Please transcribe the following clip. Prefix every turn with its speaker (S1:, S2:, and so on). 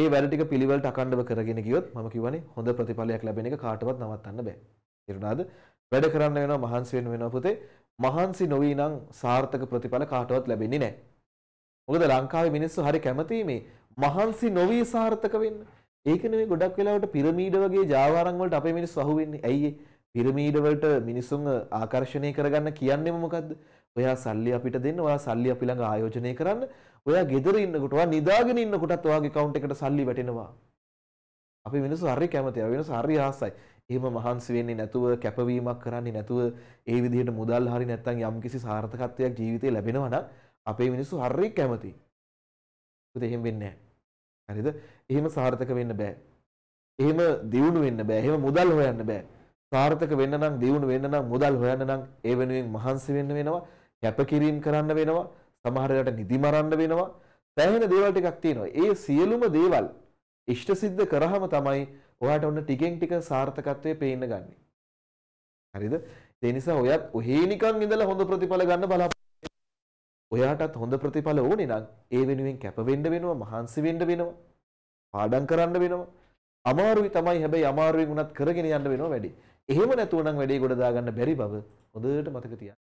S1: ඒ වැඩ ටික පිළිවෙලට අකණ්ඩව කරගෙන ගියොත් මම කියවනේ හොඳ ප්‍රතිඵලයක් ලැබෙන එක කාටවත් නවත්තන්න බෑ. තේරුණාද? වැඩ කරන්න වෙනවා මහන්සි වෙන්න වෙනවා පුතේ. මහන්සි නොවී නම් සාර්ථක ප්‍රතිඵල කාටවත් ලැබෙන්නේ නැහැ. මොකද ලංකාවේ මිනිස්සු හරි කැමති මේ මහන්සි නොවී සාර්ථක වෙන්න. ඒක නෙමෙයි ගොඩක් වෙලාවට පිරමීඩ වගේ ජාවාරම් වලට අපේ මිනිස්සු අහු වෙන්නේ. ඇයි පිරමීඩ වලට මිනිසුන් ආකර්ෂණය කරගන්න කියන්නේ මොකද්ද? ඔයා සල්ලි අපිට දෙන්න ඔයා සල්ලි අපි ළඟ ආයෝජනය කරන්න ඔයා ගෙදර ඉන්නකොට ඔයා නිදාගෙන ඉන්නකොටත් ඔයාගේ account එකට සල්ලි වැටෙනවා අපි මිනිස්සු හරි කැමතියි මිනිස්සු හරි ආසයි එහෙම මහන්සි වෙන්නේ නැතුව කැපවීමක් කරන්නේ නැතුව ඒ විදිහට මුදල් හරි නැත්නම් යම්කිසි සාර්ථකත්වයක් ජීවිතේ ලැබෙනවා නම් අපේ මිනිස්සු හරි කැමතියි මොකද එහෙම වෙන්නේ නැහැ හරිද එහෙම සාර්ථක වෙන්න බෑ එහෙම දියුණු වෙන්න බෑ එහෙම මුදල් හොයන්න බෑ සාර්ථක වෙන්න නම් දියුණු වෙන්න නම් මුදල් හොයන්න නම් ඒ වෙනුවෙන් මහන්සි වෙන්න වෙනවා කැපකිරීම් කරන්න වෙනවා සමහර වෙලාවට නිදි මරන්න වෙනවා සෑහෙන දේවල් ටිකක් තියෙනවා ඒ සියලුම දේවල් ඉෂ්ට සිද්ධ කරාම තමයි ඔයාට ඔන්න ටිකෙන් ටික සාර්ථකත්වයේ පේන්න ගන්නෙ හරිද ඒ නිසා ඔයත් ඔහේ නිකන් ඉඳලා හොඳ ප්‍රතිඵල ගන්න බලාපොරොත්තු ඔයාටත් හොඳ ප්‍රතිඵල ඕනේ නම් ඒ වෙනුවෙන් කැප වෙන්න වෙනවා මහන්සි වෙන්න වෙනවා පාඩම් කරන්න වෙනවා අමාරුයි තමයි හැබැයි අමාරුවෙන් උනත් කරගෙන යන්න වෙනවා වැඩි එහෙම නැතුව නම් වැඩේ ගොඩ දාගන්න බැරි බව හොඳට මතක තියාගන්න